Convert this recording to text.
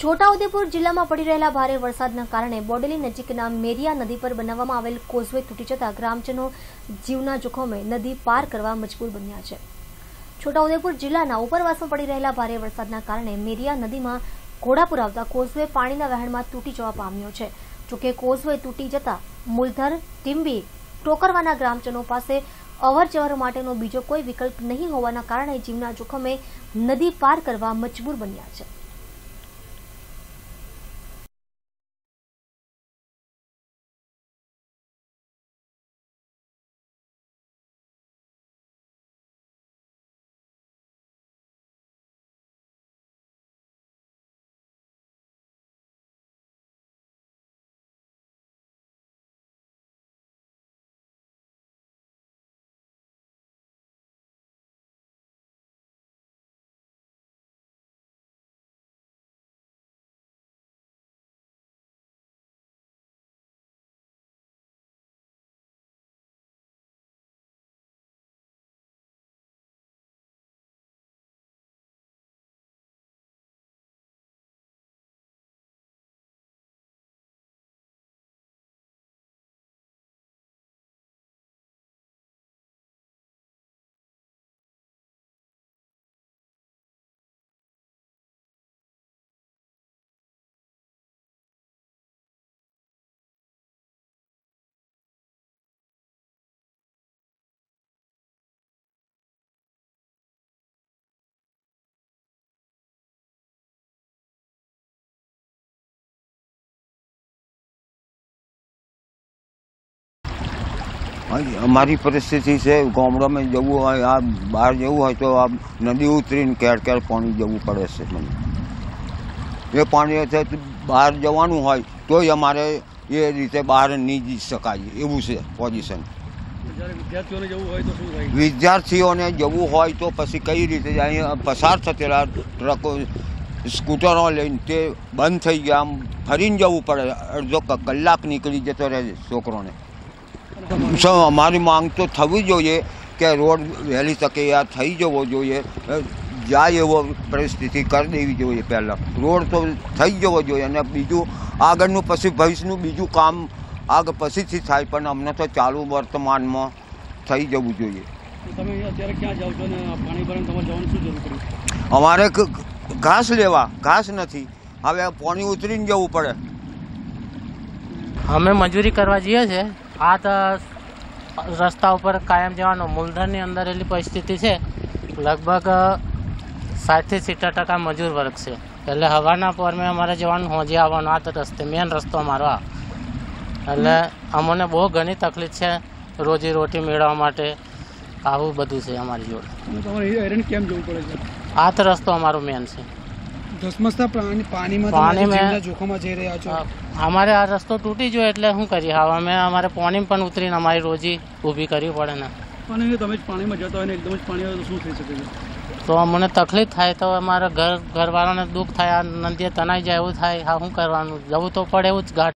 છોટાઉદેપુર જિલ્લામાં પડી રહેલા ભારે વરસાદના કારણે બોડેલી નજીકના મેરિયા નદી પર બનાવવામાં આવેલ કોઝવે તૂટી જતા ગ્રામજનો જીવના જોખમે નદી પાર કરવા મજબૂર બન્યા છે છોટાઉદેપુર જિલ્લાના ઉપરવાસમાં પડી રહેલા ભારે વરસાદના કારણે મેરિયા નદીમાં ઘોડાપુર આવતા કોઝવે પાણીના વહેણમાં તૂટી જવા પામ્યો છે જોકે કોઝવે તૂટી જતા મુલધર ટીમ્બી ટોકરવાના ગ્રામજનો પાસે અવર જવર માટેનો બીજો કોઈ વિકલ્પ નહીં હોવાના કારણે જીવના જોખમે નદી પાર કરવા મજબૂર બન્યા છે અમારી પરિસ્થિતિ છે ગામડામાં જવું હોય આ બહાર જવું હોય તો આ નદી ઉતરીને ક્યાર ક્યાર પાણી જવું પડે છે મને એ પાણી બહાર જવાનું હોય તોય અમારે એ રીતે બહાર નહીં જઈ શકાય એવું છે પોઝિશન વિદ્યાર્થીઓને જવું હોય તો પછી કઈ રીતે અહીં પસાર થતેલા ટ્રકો સ્કૂટરો લઈને તે બંધ થઈ ગયા આમ ફરીને જવું પડે અડધો કલાક નીકળી જતો રહે છોકરોને અમારી માંગ તો થવી જોઈએ કે રોડ વહેલી તકે આ થઈ જવો જોઈએ જાય એવો પરિસ્થિતિ કરી દેવી જોઈએ પહેલાં રોડ તો થઈ જવો જોઈએ અને બીજું આગળનું પછી ભવિષ્યનું બીજું કામ આગળ પછીથી થાય પણ અમને તો ચાલુ વર્તમાનમાં થઈ જવું જોઈએ અમારે ઘાસ લેવા ઘાસ નથી હવે પાણી ઉતરીને જવું પડે અમે મજૂરી કરવા જઈએ છીએ આ તો રસ્તા ઉપર કાયમ જવાનો મૂલધનની અંદર એલી પરિસ્થિતિ છે લગભગ સાતથી સિત્તેર ટકા મજૂર વર્ગ છે એટલે હવાના પોરમે અમારે જવાનું હોજી આવવાનું આ તો રસ્તે મેન રસ્તો અમારો આ એટલે અમને બહુ ઘણી તકલીફ છે રોજી રોટી મેળવવા માટે આવું બધું છે અમારી જોડે આ તો રસ્તો અમારો મેન છે ધસમસતા પાણીમાં પાણીમાં જોખમમાં જઈ રહ્યા છો અમારે આ રસ્તો તૂટી ગયો એટલે શું કરીએ હવે અમે અમારે પાણીમાં પણ ઉતરીને અમારી રોજી ઊભી કરવી પડે ને પણ તમે જ પાણીમાં જતા હોય ને એકદમ જ પાણી આવે તો શું થઈ શકે તો અમને તકલીફ થાય તો અમારા ઘર ઘરવાળાને દુઃખ થાય આ નદીએ તણાઈ જાય એવું થાય હા શું કરવાનું જવું તો પડે એવું જ ઘાટ